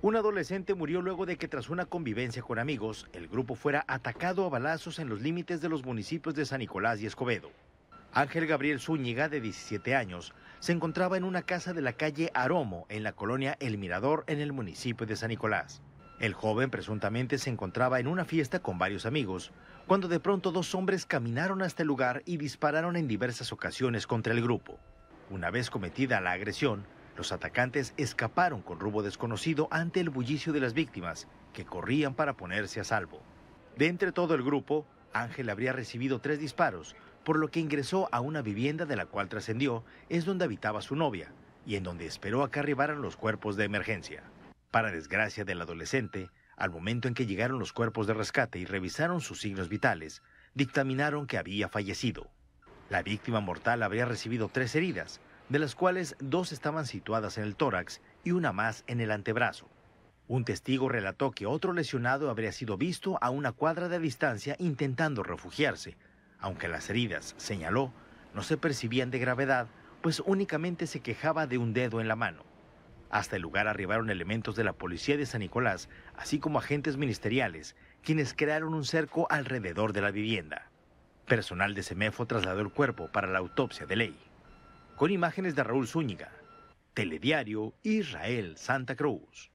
Un adolescente murió luego de que tras una convivencia con amigos, el grupo fuera atacado a balazos en los límites de los municipios de San Nicolás y Escobedo. Ángel Gabriel Zúñiga, de 17 años, se encontraba en una casa de la calle Aromo, en la colonia El Mirador, en el municipio de San Nicolás. El joven presuntamente se encontraba en una fiesta con varios amigos, cuando de pronto dos hombres caminaron hasta el lugar y dispararon en diversas ocasiones contra el grupo. Una vez cometida la agresión, los atacantes escaparon con rubo desconocido ante el bullicio de las víctimas, que corrían para ponerse a salvo. De entre todo el grupo, Ángel habría recibido tres disparos, por lo que ingresó a una vivienda de la cual trascendió es donde habitaba su novia y en donde esperó a que arribaran los cuerpos de emergencia. Para desgracia del adolescente, al momento en que llegaron los cuerpos de rescate y revisaron sus signos vitales, dictaminaron que había fallecido. La víctima mortal habría recibido tres heridas, de las cuales dos estaban situadas en el tórax y una más en el antebrazo. Un testigo relató que otro lesionado habría sido visto a una cuadra de distancia intentando refugiarse, aunque las heridas, señaló, no se percibían de gravedad, pues únicamente se quejaba de un dedo en la mano. Hasta el lugar arribaron elementos de la policía de San Nicolás, así como agentes ministeriales, quienes crearon un cerco alrededor de la vivienda. Personal de Semefo trasladó el cuerpo para la autopsia de ley con imágenes de Raúl Zúñiga. Telediario Israel Santa Cruz.